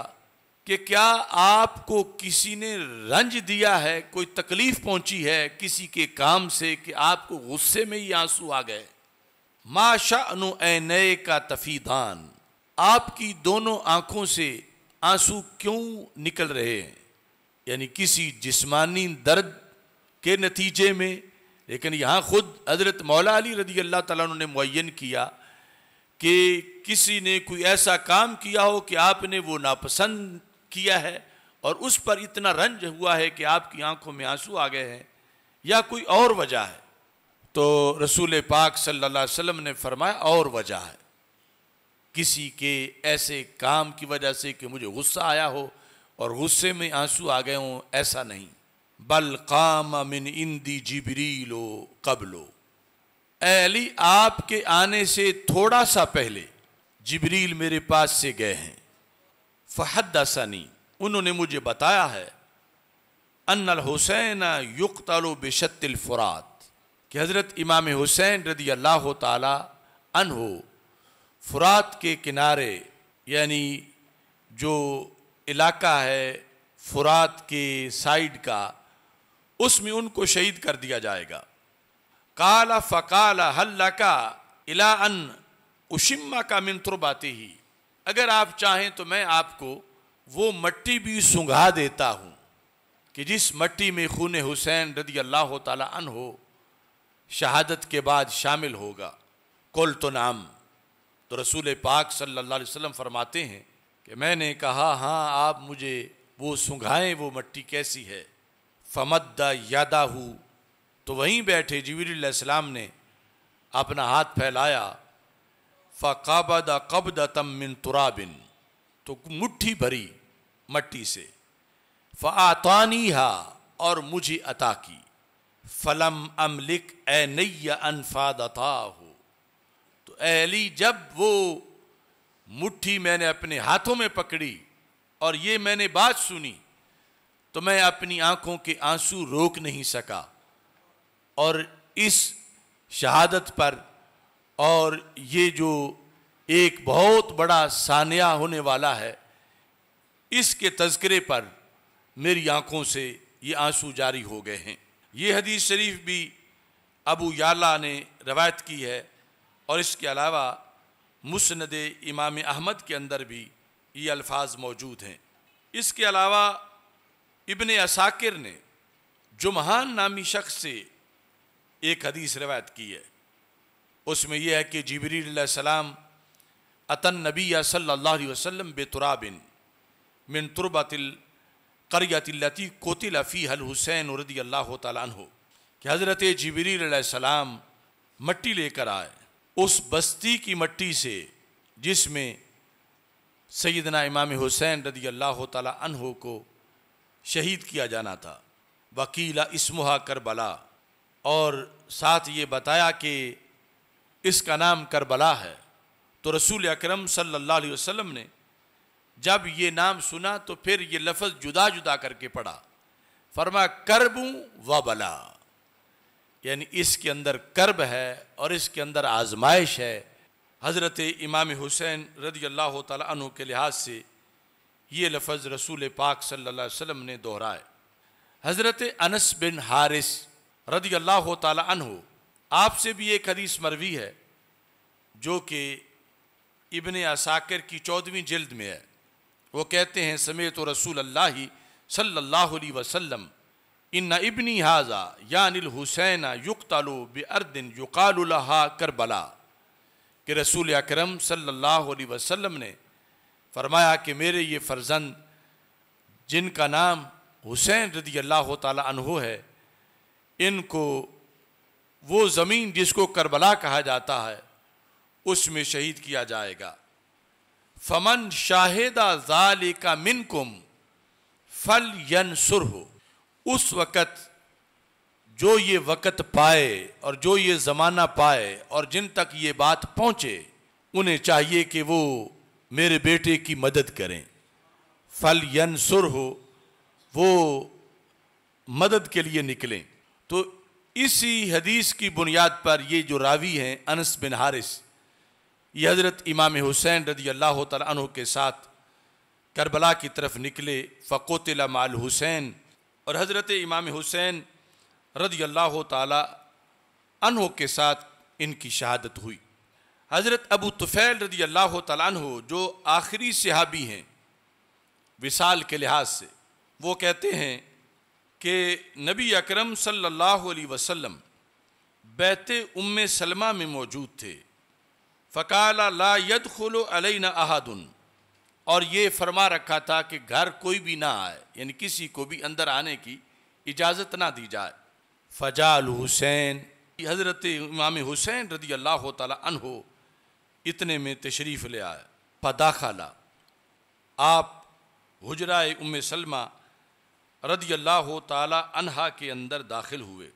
S1: कि क्या आपको किसी ने रंज दिया है कोई तकलीफ पहुंची है किसी के काम से कि आपको गुस्से में ही आंसू आ गए माशा अनु नए का तफीदान आपकी दोनों आंखों से आंसू क्यों निकल रहे हैं यानी किसी जिस्मानी दर्द के नतीजे में लेकिन यहाँ खुद हज़रत मौला अली रदी अल्लाह तला ने मुन किया कि किसी ने कोई ऐसा काम किया हो कि आपने वो नापसंद किया है और उस पर इतना रंज हुआ है कि आपकी आंखों में आंसू आ गए हैं या कोई और वजह है तो रसूल पाक सल्लल्लाहु अलैहि वसल्लम ने फरमाया और वजह है किसी के ऐसे काम की वजह से कि मुझे गुस्सा आया हो और गुस्से में आंसू आ गए हों ऐसा नहीं बल काम अमिन इंदी जिबरी लो लो अली आपके आने से थोड़ा सा पहले जिबरील मेरे पास से गए हैं फ़हद सनी उन्होंने मुझे बताया है अनल हुसैन युक्तल फ़ुरात कि हज़रत इमाम हुसैन रदी अल्लाह तन हो फ़रात के किनारे यानी जो इलाका है फ़रात के साइड का उसमें उनको शहीद कर दिया जाएगा काला फ़काल हल्ला का इला अन उशिमा का बाती ही अगर आप चाहें तो मैं आपको वो मट्टी भी सुंघा देता हूँ कि जिस मट्टी में खून हुसैन रदी अल्लाह तन हो शहादत के बाद शामिल होगा कौल तो नाम तो रसूल पाक सल्ला वसम फरमाते हैं कि मैंने कहा हाँ आप मुझे वो सुंघाएं वो मट्टी कैसी है फमद यादा हूँ तो वहीं बैठे जवीराम ने अपना हाथ फैलाया फ़ाबद कबद तमिन तुराबिन तो मुट्ठी भरी मट्टी से फ़ातानी हा और मुझे अता की फ़लम अमलिक ए नैया अनफादता हो तो एली जब वो मुट्ठी मैंने अपने हाथों में पकड़ी और ये मैंने बात सुनी तो मैं अपनी आंखों के आंसू रोक नहीं सका और इस शहादत पर और ये जो एक बहुत बड़ा सानिया होने वाला है इसके तस्करे पर मेरी आँखों से ये आंसू जारी हो गए हैं ये हदीस शरीफ भी अबू याला ने रवायत की है और इसके अलावा मुसनद इमाम अहमद के अंदर भी ये अल्फाज मौजूद हैं इसके अलावा इबन असाकिर ने जुमहान नामी शख्स से एक हदीस रवायत की है उसमें यह है कि जबरीम अतन नबी सल्ला वसम बेतुराबिन मिन तुरबातिल करयतिल्लती कोतिल फ़ी हल हुसैन रदी अल्लाह तन हो कि हज़रत जबरीसम मट्टी लेकर आए उस बस्ती की मट्टी से जिसमें सैदना इमाम हुसैन रदी अल्लाह तहो को शहीद किया जाना था वकीला इसमहा करबला और साथ ये बताया कि इसका नाम करबला है तो रसूल अकरम सल्लल्लाहु ने जब ये नाम सुना तो फिर ये लफज जुदा जुदा करके पढ़ा फरमा करबू व बला यानी इसके अंदर कर्ब है और इसके अंदर आजमाइश है हज़रत इमाम हुसैन रदी अल्लाह तु के लिहाज से ये लफ्ज़ रसूल पाक सल्ला अलैहि ने दोहराए हज़रत अनस बिन हारिस रदी अल्लाह तु आपसे भी एक हदीस मरवी है जो कि इबन असाकर की चौदहवीं जल्द में है वो कहते हैं समेत रसूल अल्लाह अलैहि वसल्लम इन इबनी हाजा यानिल हुसैन युक्तालो बर्दिन युकालहा करबला कि रसूल अकरम सल्लल्लाहु अलैहि वसल्लम ने फरमाया कि मेरे ये फ़र्जंद जिनका नाम हुसैन रदी अल्लाह तहो है इनको वो ज़मीन जिसको करबला कहा जाता है उसमें शहीद किया जाएगा फमन शाहिदा जाल का कुम फल यन हो उस वक़्त जो ये वक़्त पाए और जो ये ज़माना पाए और जिन तक ये बात पहुँचे उन्हें चाहिए कि वो मेरे बेटे की मदद करें फल यन सुर हो वो मदद के लिए निकलें तो इसी हदीस की बुनियाद पर ये जो रावी हैं अनस बिन हारिस ये हज़रत इमाम हुसैन रदी अल्लाह तु के साथ करबला की तरफ निकले फ़कोतला माल हुसैन और हज़रत इमाम हुसैन रदी अल्लाह तु के साथ इनकी शहादत हुई हज़रत अबू तुफ़ैल रदी अल्लाह तु जो आखिरी सहाबी हैं विसाल के लिहाज से वो कहते हैं कि नबी अकरम सल्लल्लाहु अलैहि वसल्लम बैत उम सलमा में मौजूद थे फ़काला ला यद खोलो न अहादुन और ये फरमा रखा था कि घर कोई भी ना आए यानी किसी को भी अंदर आने की इजाज़त ना दी जाए फ़जाल हुसैन हज़रत इमाम हुसैन रदी अल्लाह तहो इतने में तशरीफ़ ले आए पदाखाला आप हजरा उम सलमा रदी अल्लाह तहा के अंदर दाखिल हुए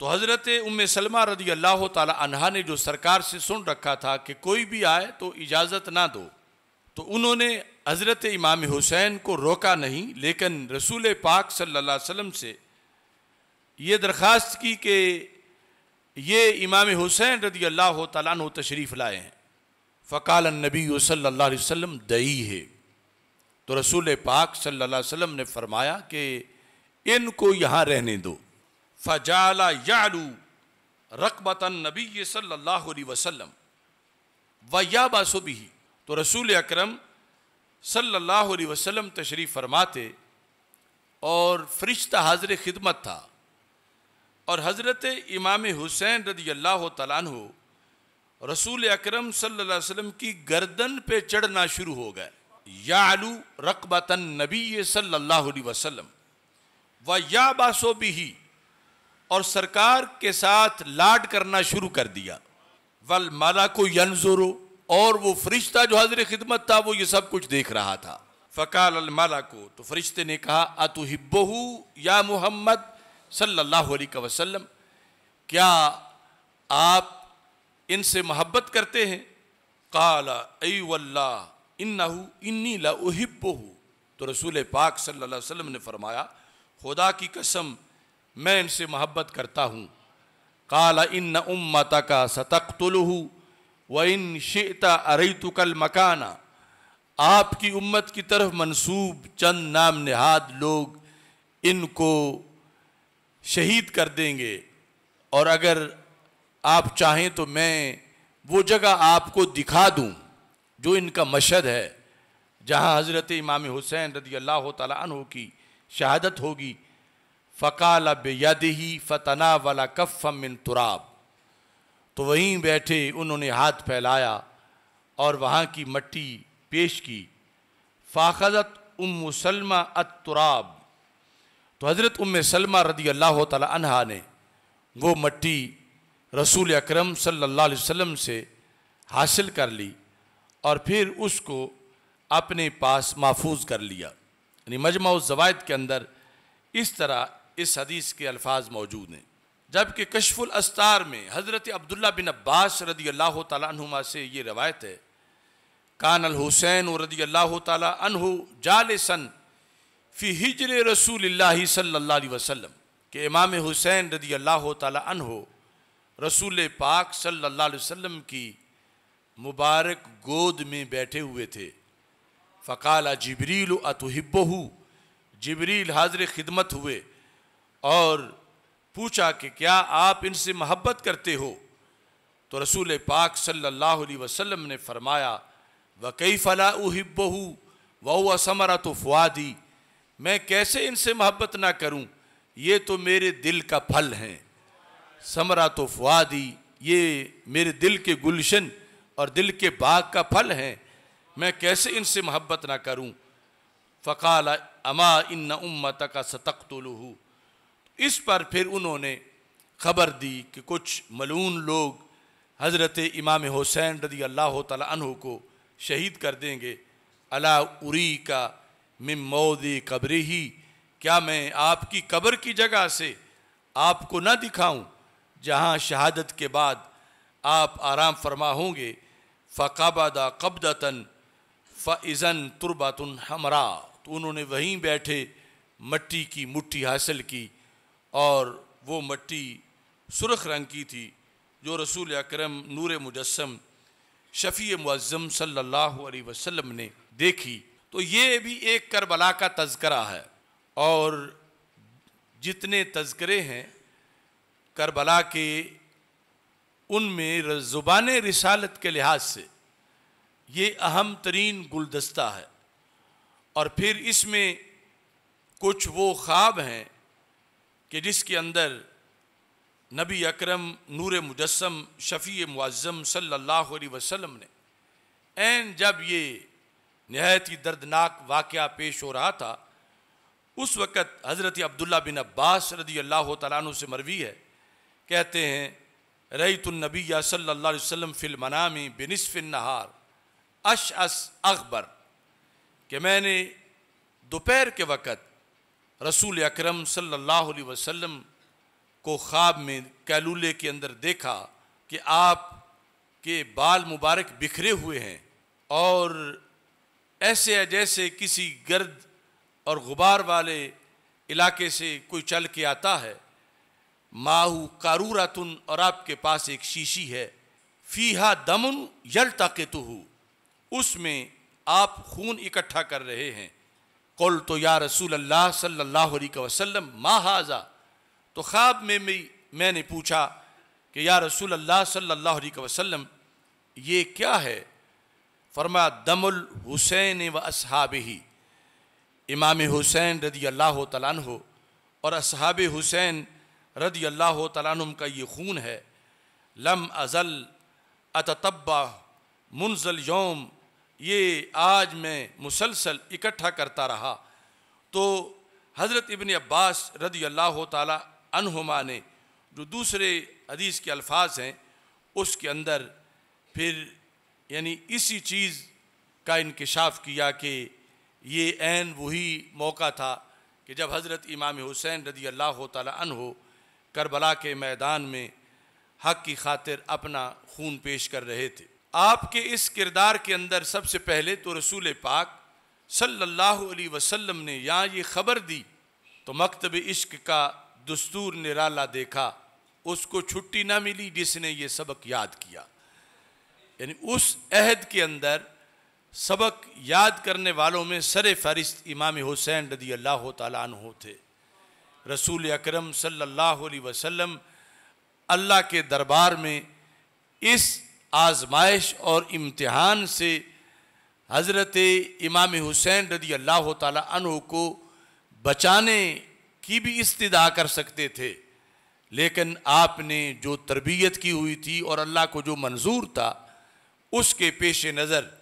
S1: तो हज़रत उम सलमा रदी अल्लाह तहा ने जो सरकार से सुन रखा था कि कोई भी आए तो इजाज़त ना दो तो उन्होंने हज़रत इमाम हुसैन को रोका नहीं लेकिन रसूल पाक सल्ला वसम से ये दरख्वास्त की कि ये इमाम हुसैन रदी अल्लाह तशरीफ़ लाए हैं फ़काल नबी सल्ला वसम दई है तो रसूल पाक सल्लल्लाहु अलैहि वसल्लम ने फरमाया कि इनको यहाँ रहने दो फ़जाला यालू रकबता नबी सल्लल्लाहु अलैहि वसल्लम वया बासुबी तो रसूल अकरम सल्लल्लाहु अलैहि वसल्लम तशरीफ़ फरमाते और फरिश्ता हाजिर खिदमत था और हज़रत इमाम हुसैन रदी अल्लाह तला रसूल अकरम सल्लल्लाहु अलैहि वसल्लम की गर्दन पे चढ़ना शुरू हो गए यालू रकबतन नबी सल्लल्लाहु अलैहि वसल्लम व या बासो भी और सरकार के साथ लाड करना शुरू कर दिया वल माला को यनजोरो और वो फरिश्ता जो हाजिर खिदमत था वो ये सब कुछ देख रहा था फ़काल माला को तो फरिश्ते ने कहा अतु हिब्बहू या मोहम्मद सल्लल्लाहु अलैहि वसल्लम क्या आप इनसे मोहब्बत करते हैं काला अई इन नहू इन्नी लहिब्बो तो रसूल पाक सल्ला अलैहि ने फरमाया खुदा की कसम मैं इनसे मोहब्बत करता हूँ काला इन उम्मत का सतख्तलहू व इन शेता अरे अरैतुकल मकाना आपकी उम्मत की तरफ मंसूब चंद नाम नहाद लोग इनको शहीद कर देंगे और अगर आप चाहें तो मैं वो जगह आपको दिखा दूँ जो इनका मशद है जहाँ हज़रत इमाम हुसैन रदी अल्लाह तु की शहादत होगी फ़काल बद ही फ़तना वाला कफ़म मिन तुराब तो वहीं बैठे उन्होंने हाथ फैलाया और वहाँ की मट्टी पेश की फ़ाखजत उम अत तुराब तो हज़रत उम सलमा रदी अल्लाह तहा ने वो मट्टी रसूल अक्रम सल्ला अलैहि से हासिल कर ली और फिर उसको अपने पास महफूज कर लिया यानी मजमा जवायद के अंदर इस तरह इस हदीस के अल्फाज मौजूद हैं जबकि कशफुल अस्तार में हज़रत अब्दुल्ला बिन अब्बास रदी अल्लाह तुमा से ये रवायत है कान अल हुसैन रदी अल्लाह जाल सन फ़ी हिजर रसूल सल्ला वसलम के इमाम हुसैन रदी अल्लाह तहु रसूल पाक सल्ला वसम की मुबारक गोद में बैठे हुए थे फ़काला जबरील अतहिब्बहू जबरील हाजिर खिदमत हुए और पूछा कि क्या आप इनसे मोहब्बत करते हो तो रसूल पाक सल्लल्लाहु अलैहि वसल्लम ने फरमाया व कई फ़ला उहिब्बहू वह समरा तो मैं कैसे इनसे मोहब्बत ना करूं ये तो मेरे दिल का फल हैं समरा तो दी ये मेरे दिल के गुलशन और दिल के बाग का फल हैं मैं कैसे इनसे मोहब्बत ना करूं फ़काल अमा इन उम्मत का सतक इस पर फिर उन्होंने खबर दी कि कुछ मलून लोग हज़रत इमाम हुसैन रदी अल्लाह तु को शहीद कर देंगे अला उरी का मिमोद कब्र ही क्या मैं आपकी कब्र की जगह से आपको ना दिखाऊं जहां शहादत के बाद आप आराम फरमा होंगे फ़ाबादा कब्दतन फ़ज़न तुरबातन हमरा तो उन्होंने वहीं बैठे मट्टी की मुट्ठी हासिल की और वो मट्टी सुरख रंग की थी जो रसूल अक्रम नूर मुजस्म शफ़ी मुज़म सल्ला वसम ने देखी तो ये भी एक करबला का तस्करा है और जितने तस्करे हैं करबला के उनमें ज़ुबान रिसालत के लिहाज से ये अहम तरीन गुलदस्ता है और फिर इसमें कुछ वो ख्वाब हैं कि जिसके अंदर नबी अकरम नूर मुजस्म शफ़ी मुआज़म सल्लल्लाहु अलैहि वसल्लम ने एन जब ये नहायत ही दर्दनाक वाक़ पेश हो रहा था उस वक़्त हज़रत अब्दुल्ला बिन अब्बास रदी अल्लाह तु से मरवी है कहते हैं रईतुलनबी सल्ला वम फ़िलमनामी नहार अश अस अकबर कि मैंने दोपहर के वक़्त रसूल अक्रम सल्लल्लाहु को ख्वाब में कैलूले के अंदर देखा कि आप के बाल मुबारक बिखरे हुए हैं और ऐसे है जैसे किसी गर्द और गुबार वाले इलाके से कोई चल के आता है माहू कारूरातुन और आपके पास एक शीशी है फीहा दमन यल ताकतु उसमें आप खून इकट्ठा कर रहे हैं कौल तो या रसूल अल्लाह सल्लल्लाहु अलैहि वसल्लम मा हाजा तो ख्वाब में भी मैंने पूछा कि या रसूल अल्लाह सल्लल्लाहु अलैहि वसल्लम ये क्या है फरमा दमुल हुसैन व असहाब ही इमाम हुसैन रदी अल्लाह तला हो और असहाब हुसैन रदी अल्लाह तलाम का ये खून है लम अज़ल अततबा मुंजल योम ये आज मैं मुसलसल इकट्ठा करता रहा तो हज़रत इबन अब्बास रदी अल्लाह तहुमा ने जो दूसरे हदीस के अल्फाज हैं उसके अंदर फिर यानी इसी चीज़ का इनकशाफ किया कि ये एन वही मौका था कि जब हज़रत इमाम हुसैन रदी अल्लाह तन हो करबला के मैदान में हक की खातिर अपना खून पेश कर रहे थे आपके इस किरदार के अंदर सबसे पहले तो रसूल पाक सल्लल्लाहु अलैहि वसल्लम ने यहाँ ये खबर दी तो मकतब इश्क का दस्तूर निराला देखा उसको छुट्टी ना मिली जिसने ये सबक याद किया यानी उस अहद के अंदर सबक याद करने वालों में सर फहरिस्त इमाम हुसैन रदी अल्लाह तु थे रसूल अकरम सल्लल्लाहु अलैहि वसल्लम अल्लाह के दरबार में इस आजमाइश और इम्तहान से हज़रत इमाम हुसैन रदी अल्लाह तु को बचाने की भी इस्तदा कर सकते थे लेकिन आपने जो तरबियत की हुई थी और अल्लाह को जो मंजूर था उसके पेश नज़र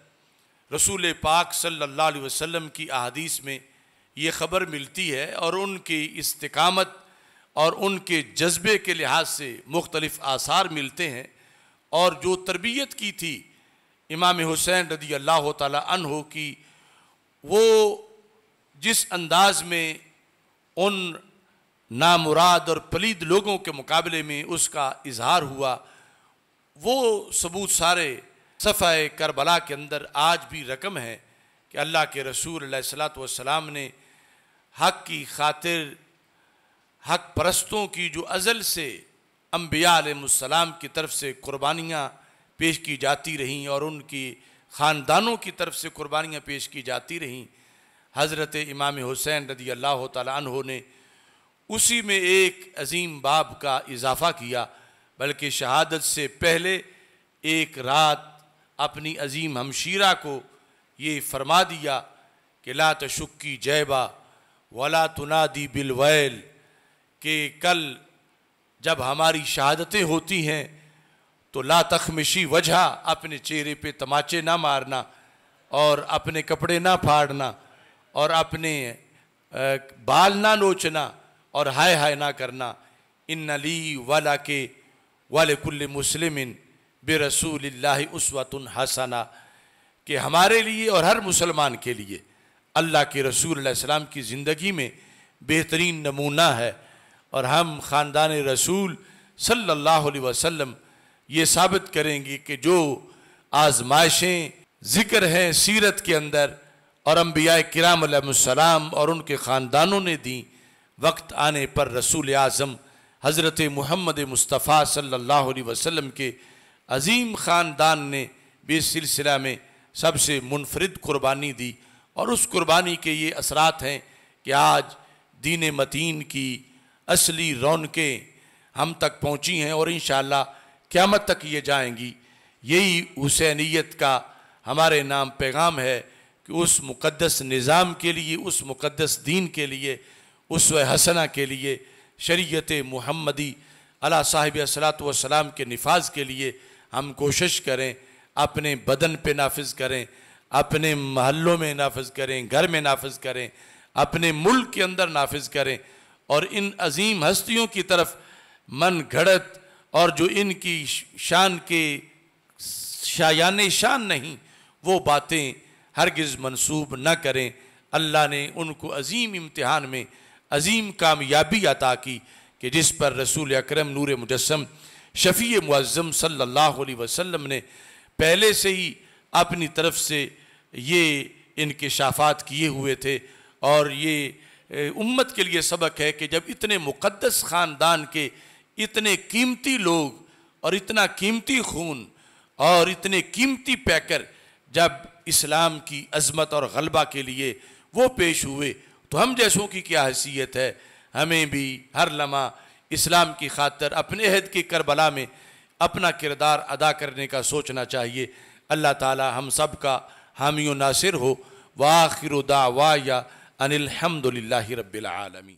S1: रसूल पाक सल्लल्लाहु अलैहि वसल्लम की अहादीस में ये खबर मिलती है और उनकी इस्तकामत और उनके जज्बे के लिहाज से मुख्तलिफ आसार मिलते हैं और जो तरबियत की थी इमाम हुसैन रदी अल्लाह तहो की वो जिस अंदाज में उन नामुराद और पलीद लोगों के मुकाबले में उसका इजहार हुआ वो सबूत सारे सफ़ा करबला के अंदर आज भी रकम है कि अल्लाह के रसूल सलात वसलाम ने हक की खातिर हक परस्तों की जो अज़ल से अम्बियालम की तरफ से कुर्बानियाँ पेश की जाती रहीं और उनकी ख़ानदानों की तरफ से कुर्बानियाँ पेश की जाती रहीं हज़रत इमाम हुसैन रदी अल्लाह तु ने उसी में एक अजीम बाब का इजाफ़ा किया बल्कि शहादत से पहले एक रात अपनी अजीम हमशीरा को ये फरमा दिया कि ला तशुक्की जैबा वला तुना दी बिलवैल के कल जब हमारी शहादतें होती हैं तो ला तखमिशी वजह अपने चेहरे पे तमाचे ना मारना और अपने कपड़े ना फाड़ना और अपने बाल ना नोचना और हाय हाय ना करना इन नली वाला के कुल्ले मुस्लिम बे रसूल उसवतन हसना के हमारे लिए और हर मुसलमान के लिए अल्लाह के रसूल सलाम की ज़िंदगी में बेहतरीन नमूना है और हम ख़ानदान रसूल सल्लल्लाहु अलैहि वसल्लम ये साबित करेंगे कि जो आजमाइशें ज़िक्र हैं सीरत के अंदर और अम्बिया कराम सलाम और उनके ख़ानदानों ने दी वक्त आने पर रसूल आज़म हज़रत महमद मुस्तफ़ा सल्लल्लाहु अलैहि वसल्लम के अजीम ख़ानदान ने भी इस सिलसिला में सबसे मुनफरद कुर्बानी दी और उस कुर्बानी के ये असरात हैं कि आज दीन मतीन की असली रौनकें हम तक पहुँची हैं और इन मत तक ये जाएंगी यही हुसैनीत का हमारे नाम पैगाम है कि उस मुक़दस निज़ाम के लिए उस मुक़दस दीन के लिए उस हसना के लिए शरीत महमदी अला साहिब असलात वसलाम के नफाज के लिए हम कोशिश करें अपने बदन पे नाफिज करें अपने महलों में नाफज करें घर में नाफज करें अपने मुल्क के अंदर नाफज करें और इन अजीम हस्तियों की तरफ मन घड़त और जो इनकी शान के शायान शान नहीं वो बातें हरगिज़ मनसूब न करें अल्लाह ने उनको अजीम इम्तहान में अजीम कामयाबी अता की कि जिस पर रसूल अक्रम नूर मुजस्म शफ़ी मुज़म सल्ला वसम ने पहले से ही अपनी तरफ से ये इनके शाफात किए हुए थे और ये उम्मत के लिए सबक है कि जब इतने मुक़दस ख़ानदान के इतने कीमती लोग और इतना कीमती खून और इतने कीमती पैकर जब इस्लाम की अजमत और गलबा के लिए वो पेश हुए तो हम जैसों की क्या हैसियत है हमें भी हर लम्हा इस्लाम की खातर अपने अहद के करबला में अपना किरदार अदा करने का सोचना चाहिए अल्लाह ताला हम सब का حامی و ناصر ہو واخر دعوایا ان الحمد للہ رب العالمین